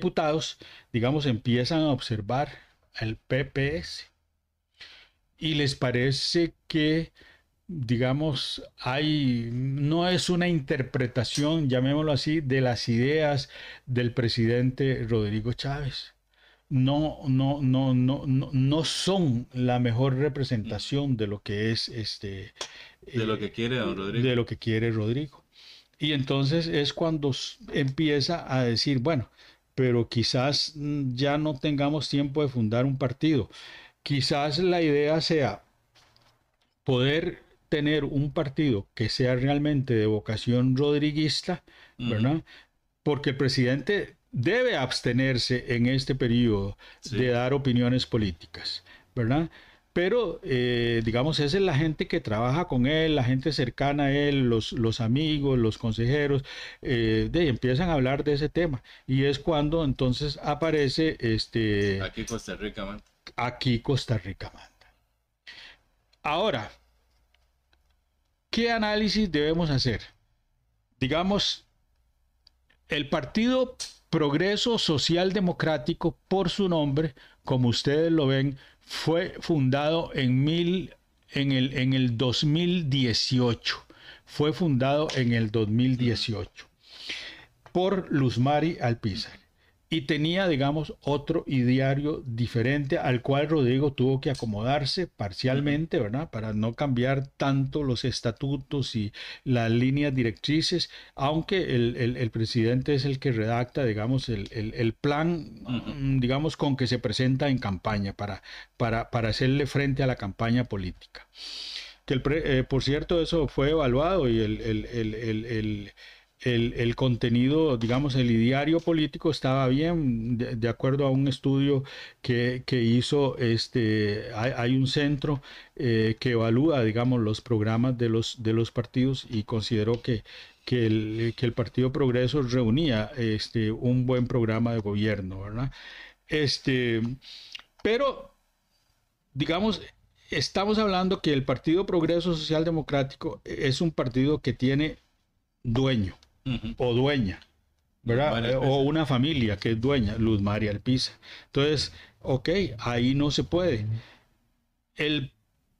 diputados, digamos, empiezan a observar al PPS y les parece que, digamos, hay, no es una interpretación, llamémoslo así, de las ideas del presidente Rodrigo Chávez. No, no, no, no, no, no son la mejor representación de lo que es este. De lo que eh, quiere De lo que quiere Rodrigo. Y entonces es cuando empieza a decir, bueno, pero quizás mm, ya no tengamos tiempo de fundar un partido. Quizás la idea sea poder tener un partido que sea realmente de vocación rodriguista, ¿verdad? Porque el presidente debe abstenerse en este periodo de dar opiniones políticas, ¿verdad? Pero, eh, digamos, esa es la gente que trabaja con él, la gente cercana a él, los, amigos, los consejeros, eh, de, empiezan a hablar de ese tema. Y es cuando entonces aparece este... Aquí Costa Rica manda. Aquí Costa Rica manda. Ahora, ¿qué análisis debemos hacer? Digamos, el partido Progreso Social Democrático, por su nombre, como ustedes lo ven, fue fundado en, mil, en, el, en el 2018. Fue fundado en el 2018 por Luzmari Alpizar y tenía, digamos, otro ideario diferente al cual Rodrigo tuvo que acomodarse parcialmente, ¿verdad? Para no cambiar tanto los estatutos y las líneas directrices, aunque el, presidente es el que redacta, digamos, el, plan, mm, digamos, con que se presenta en campaña para, para, para hacerle frente a la campaña política. Que eh, por cierto, eso fue evaluado y el el, contenido, digamos, el ideario político estaba bien, de, acuerdo a un estudio que, hizo, este, hay, un centro eh, que evalúa, digamos, los programas de los, de los partidos y consideró que, que, el, Partido Progreso reunía este, un buen programa de gobierno, ¿verdad? Este, pero, digamos, estamos hablando que el Partido Progreso Social Democrático es un partido que tiene dueño o dueña, ¿verdad? Eh, o una familia que es dueña, Luz María Alpiza. Entonces, ok, ahí no se puede. El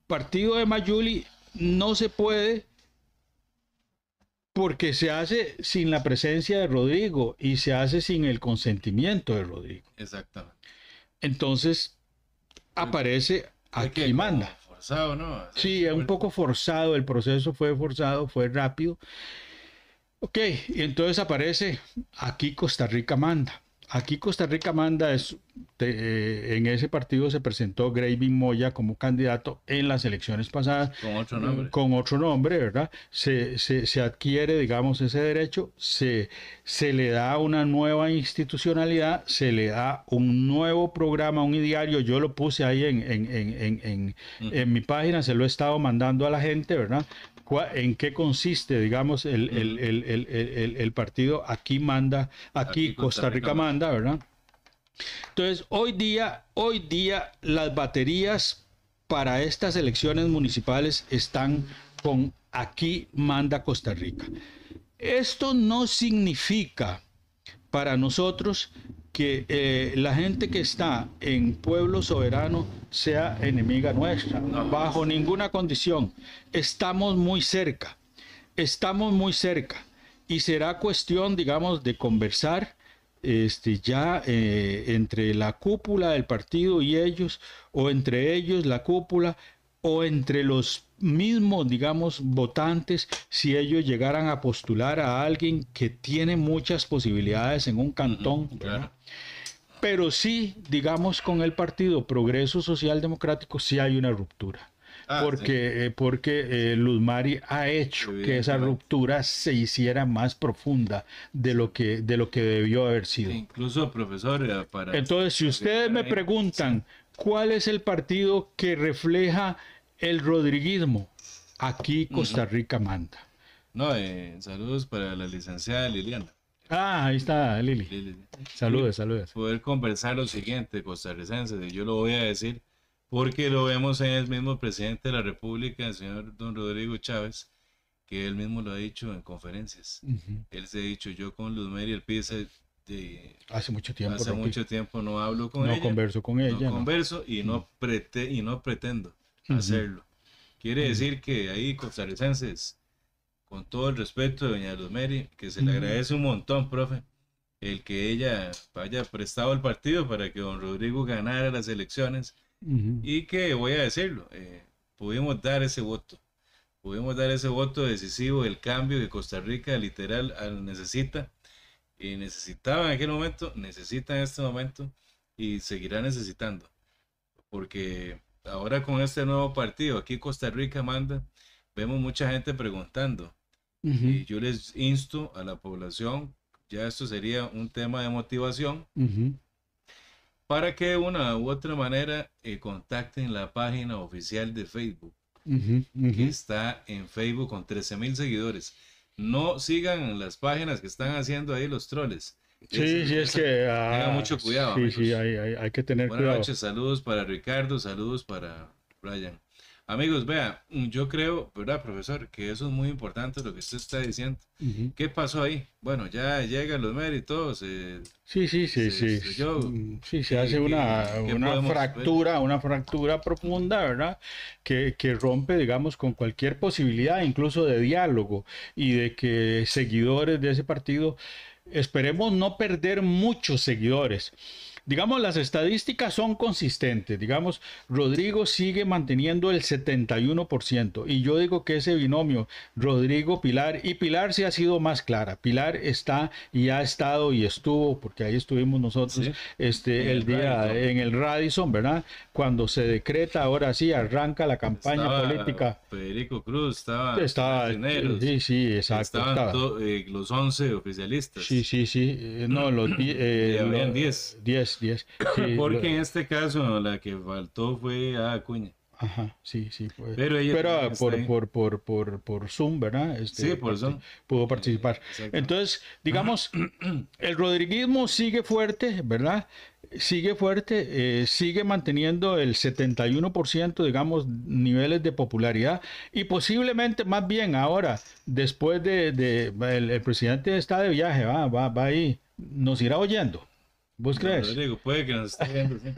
partido de Mayuli no se puede porque se hace sin la presencia de Rodrigo y se hace sin el consentimiento de Rodrigo. Exactamente. Entonces, aparece aquí y manda. Forzado, ¿no? Sí, es un poco forzado, el proceso fue forzado, fue rápido. Ok, y entonces aparece aquí Costa Rica manda. Aquí Costa Rica manda es, eh, en ese partido se presentó Graving Moya como candidato en las elecciones pasadas. Con otro nombre. Con otro nombre, ¿verdad? Se, se, adquiere, digamos, ese derecho, se, se le da una nueva institucionalidad, se le da un nuevo programa, un ideario. Yo lo puse ahí en, en, en mi página, se lo he estado mandando a la gente, ¿verdad? en qué consiste, digamos, el, partido aquí manda, aquí, Costa, Rica, Rica manda, ¿verdad? Entonces, hoy día, hoy día las baterías para estas elecciones municipales están con aquí manda Costa Rica. Esto no significa para nosotros que eh, la gente que está en pueblo soberano sea enemiga nuestra, bajo ninguna condición. Estamos muy cerca, estamos muy cerca y será cuestión, digamos, de conversar este, ya eh, entre la cúpula del partido y ellos, o entre ellos la cúpula, o entre los mismos, digamos, votantes, si ellos llegaran a postular a alguien que tiene muchas posibilidades en un cantón, pero sí, digamos, con el partido Progreso Social Democrático sí hay una ruptura. Ah, porque eh, porque eh, Luzmari ha hecho que esa ruptura se hiciera más profunda de lo que de lo que debió haber sido. incluso profesor eh, para Entonces, si ustedes me preguntan cuál es el partido que refleja el rodriguismo. Aquí mm, Costa Rica manda. No, eh, saludos para la licenciada Liliana. Ah, ahí está Lili. Saludos, saludos. Poder conversar lo siguiente, costarricenses, yo lo voy a decir porque lo vemos en el mismo presidente de la República, el señor don Rodrigo Chávez, que él mismo lo ha dicho en conferencias. Él se ha dicho, yo con Luz el Pisa de, hace mucho tiempo hace mucho tiempo no hablo con no converso con ella converso y no y no pretendo hacerlo. Quiere decir que ahí costarricenses, con todo el respeto de doña Rosemary, que se le agradece un montón, profe, el que ella haya prestado el partido para que don Rodrigo ganara las elecciones y que, voy a decirlo, eh, pudimos dar ese voto pudimos dar ese voto decisivo, el cambio que Costa Rica literal ah, necesita y necesitaba en aquel momento, necesita en este momento y seguirá necesitando. Porque ahora con este nuevo partido, aquí Costa Rica manda, vemos mucha gente preguntando. Y yo les insto a la población, ya esto sería un tema de motivación, para que de una u otra manera eh, contacten la página oficial de Facebook, que está en Facebook con 13 mil seguidores. No sigan las páginas que están haciendo ahí los troles. Sí, sí, es que... Ah, mucho cuidado. Sí, sí, hay, que tener cuidado. Buenas noches, saludos para Ricardo, saludos para Brian. Amigos, vea, mm, yo creo, ¿verdad, profesor? Que eso es muy importante lo que usted está diciendo. ¿Qué pasó ahí? Bueno, ya llegan los méritos. sí, eh, sí, sí, sí. sí, se mm, hace una, fractura, una fractura profunda, ¿verdad? Que, que, rompe, digamos, con cualquier posibilidad, incluso de diálogo, y de que seguidores de ese partido esperemos no perder muchos seguidores digamos, las estadísticas son consistentes. Digamos, Rodrigo sigue manteniendo el 71%. Y yo digo que ese binomio, Rodrigo, Pilar, y Pilar se ha sido más clara. Pilar está y ha estado y estuvo, porque ahí estuvimos nosotros este, el, día en el Radisson, ¿verdad? Cuando se decreta, ahora sí, arranca la campaña política. Federico Cruz estaba. Sí, sí, exacto. Eh, los 11 oficialistas. Sí, sí, sí. Eh, no, los 10. Eh, habían 10. 10. Porque en este caso la que faltó fue a Acuña. Ajá, sí, sí. Pero por, por, Zoom, ¿verdad? Este, sí, por este, Zoom. Pudo participar. Entonces, digamos, el rodriguismo sigue fuerte, ¿verdad? Sigue fuerte, eh, sigue manteniendo el 71%, digamos, niveles de popularidad y posiblemente más bien ahora, después de, el, el, presidente está de viaje, va, va, va ahí, nos irá oyendo. ¿Vos crees? Rodrigo, puede que nos esté viendo. ¿sí?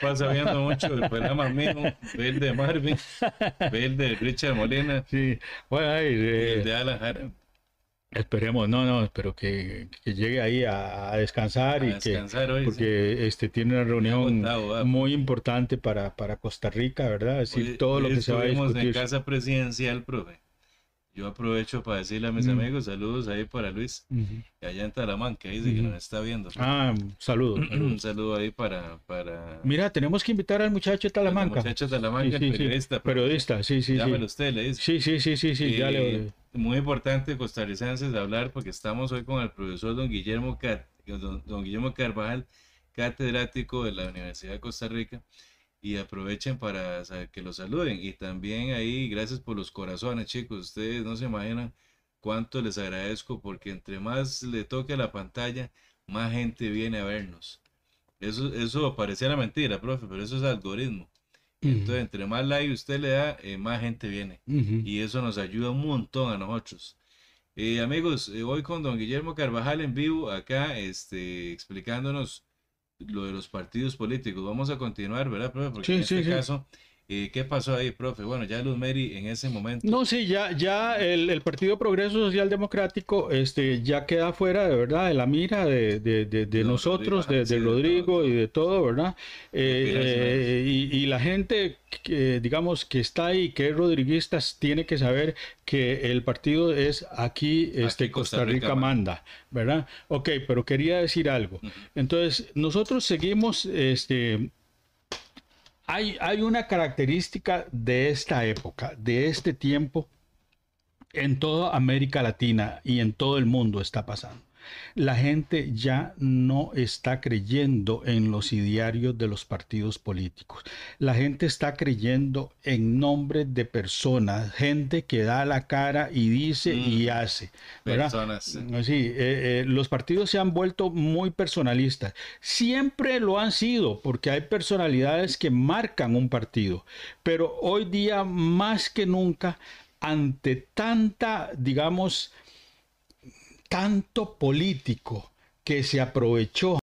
paso viendo mucho el programa mío, el de Marvin, el de Richard Molina. Sí, bueno, ahí, eh, el de Alan Esperemos, no, no, espero que, que llegue ahí a, descansar a y descansar que hoy, porque este tiene una reunión ah. muy importante para, para Costa Rica, ¿verdad? Es decir, todo lo que se va a discutir. en casa presidencial, profe. Yo aprovecho para decirle a mis mm. amigos saludos ahí para Luis, allá en Talamanca, dice que nos está viendo. Ah, saludos. Saludo. Un saludo ahí para, para... Mira, tenemos que invitar al muchacho de Talamanca. muchacho de Talamanca, periodista. Sí, periodista, sí, sí. Llámelo usted, le dice. Sí, sí, sí, sí, sí, ya le... Muy importante, costarricenses, hablar porque estamos hoy con el profesor don Guillermo, Car... don Guillermo Carvajal, catedrático de la Universidad de Costa Rica y aprovechen para que los saluden. Y también ahí, gracias por los corazones, chicos. Ustedes no se imaginan cuánto les agradezco porque entre más le toque la pantalla, más gente viene a vernos. Eso, eso pareciera mentira, profe, pero eso es algoritmo. Entonces, entre más like usted le da, eh, más gente viene. Y eso nos ayuda un montón a nosotros. Y eh, amigos, eh, voy con don Guillermo Carvajal en vivo acá, este, explicándonos lo de los partidos políticos. Vamos a continuar, ¿verdad, profe? Porque en sí, este sí. caso ¿Y qué pasó ahí, profe? Bueno, ya Luz Mary en ese momento. No, sí, ya, ya el, Partido Progreso Social Democrático este, ya queda fuera, de verdad, de la mira de, nosotros, ah, de, Rodrigo y de todo, ¿verdad? Eh, eh, y, la gente, que, digamos, que está ahí, que es rodriguistas, tiene que saber que el partido es aquí, este, Costa, Rica, manda, ¿verdad? Ok, pero quería decir algo. Entonces, nosotros seguimos este, hay, una característica de esta época, de este tiempo, en toda América Latina y en todo el mundo está pasando. La gente ya no está creyendo en los idearios de los partidos políticos. La gente está creyendo en nombres de personas, gente que da la cara y dice y mm. hace. Personas. Sí, mm, eh, eh, los partidos se han vuelto muy personalistas. Siempre lo han sido, porque hay personalidades que marcan un partido. Pero hoy día, más que nunca, ante tanta, digamos, canto político que se aprovechó